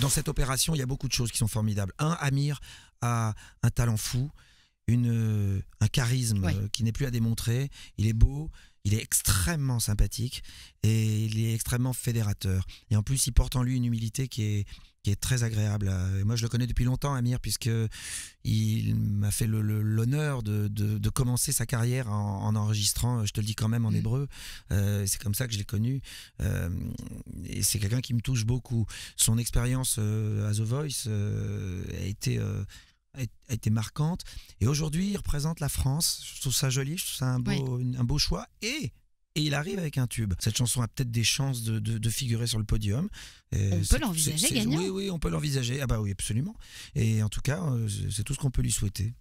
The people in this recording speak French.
dans cette opération, il y a beaucoup de choses qui sont formidables. Un, Amir a un talent fou, une, euh, un charisme euh, qui n'est plus à démontrer. Il est beau, il est extrêmement sympathique et il est extrêmement fédérateur. Et en plus, il porte en lui une humilité qui est, qui est très agréable. moi, je le connais depuis longtemps, Amir, puisque il a fait l'honneur de, de, commencer sa carrière en, enregistrant, euh, je te le dis quand même en mm. hébreu. Euh, c'est comme ça que je l'ai connu. Euh, et c'est quelqu'un qui me touche beaucoup. Son expérience à The Voice a été a été marquante. Et aujourd'hui, il représente la France. Je trouve ça joli, je trouve ça un beau, un beau choix. Et et il arrive avec un tube. Cette chanson a peut-être des chances de, figurer sur le podium. on peut l'envisager gagnant. Oui, oui, on peut l'envisager. Ah bah oui, absolument. Et en tout cas, euh, c'est tout ce qu'on peut lui souhaiter.